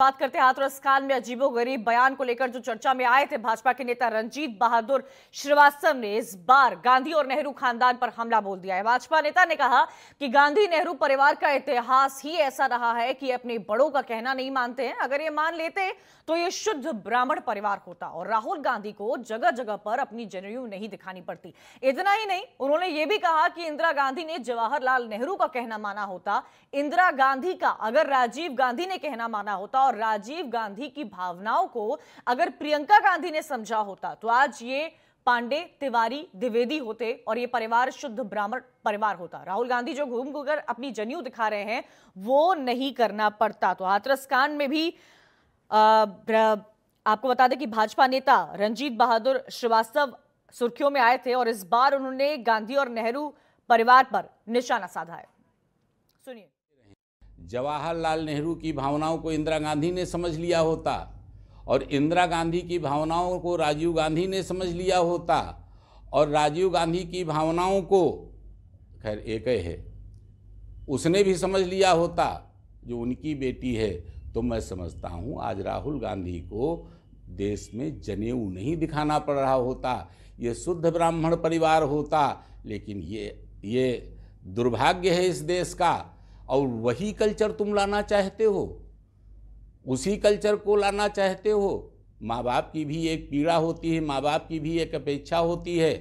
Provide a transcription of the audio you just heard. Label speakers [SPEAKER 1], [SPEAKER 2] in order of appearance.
[SPEAKER 1] बात करते हैं हाथरस खान में अजीबो गरीब बयान को लेकर जो चर्चा में आए थे भाजपा के नेता रंजीत बहादुर श्रीवास्तव ने इस बार गांधी और नेहरू खानदान पर हमला बोल दिया है भाजपा नेता ने कहा कि गांधी नेहरू परिवार का इतिहास ही ऐसा रहा है कि अपने बड़ों का कहना नहीं मानते हैं अगर ये मान लेते तो ये शुद्ध ब्राह्मण परिवार होता और राहुल गांधी को जगह जगह पर अपनी जनयू नहीं दिखानी पड़ती इतना ही नहीं उन्होंने ये भी कहा कि इंदिरा गांधी ने जवाहरलाल नेहरू का कहना माना होता इंदिरा गांधी का अगर राजीव गांधी ने कहना माना होता और राजीव गांधी की भावनाओं को अगर प्रियंका गांधी ने समझा होता तो आज ये पांडे तिवारी द्विवेदी होते और ये परिवार शुद्ध ब्राह्मण परिवार होता राहुल गांधी जो घूम घूमकर अपनी जनयू दिखा रहे हैं वो नहीं करना पड़ता तो हाथरस कांड में भी आ, आपको बता दें कि भाजपा नेता रंजीत बहादुर श्रीवास्तव सुर्खियों में आए थे और इस बार उन्होंने गांधी और नेहरू परिवार पर निशाना साधा है सुनिए
[SPEAKER 2] जवाहरलाल नेहरू की भावनाओं को इंदिरा गांधी ने समझ लिया होता और इंदिरा गांधी की भावनाओं को राजीव गांधी ने समझ लिया होता और राजीव गांधी की भावनाओं को खैर एक है उसने भी समझ लिया होता जो उनकी बेटी है तो मैं समझता हूँ आज राहुल गांधी को देश में जनेऊ नहीं दिखाना पड़ रहा होता ये शुद्ध ब्राह्मण परिवार होता लेकिन ये ये दुर्भाग्य है इस देश का और वही कल्चर तुम लाना चाहते हो उसी कल्चर को लाना चाहते हो माँ बाप की भी एक पीड़ा होती है माँ बाप की भी एक अपेक्षा होती है